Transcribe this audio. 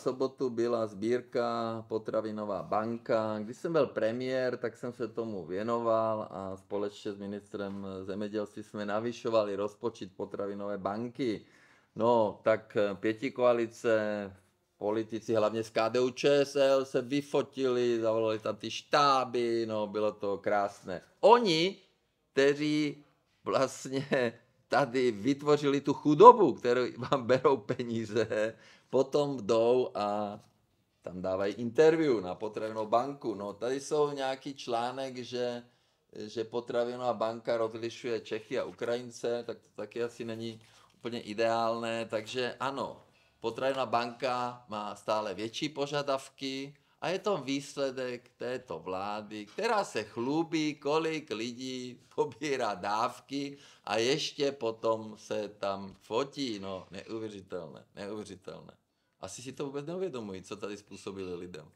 sobotu byla sbírka, potravinová banka. Když jsem byl premiér, tak jsem se tomu věnoval a společně s ministrem zemědělství jsme navyšovali rozpočet potravinové banky. No, tak pěti koalice, politici, hlavně z KDU ČSL, se vyfotili, zavolali tam ty štáby, no, bylo to krásné. Oni, kteří vlastně tady vytvořili tu chudobu, kterou vám berou peníze, potom jdou a tam dávají interview na potravinovou banku. No tady jsou nějaký článek, že, že potravinová banka rozlišuje Čechy a Ukrajince, tak to taky asi není úplně ideálné, takže ano, potravinová banka má stále větší požadavky, a je to výsledek této vlády, která se chlubí, kolik lidí pobírá dávky a ještě potom se tam fotí. No, neuvěřitelné, neuvěřitelné. Asi si to vůbec neuvědomují, co tady způsobili lidem.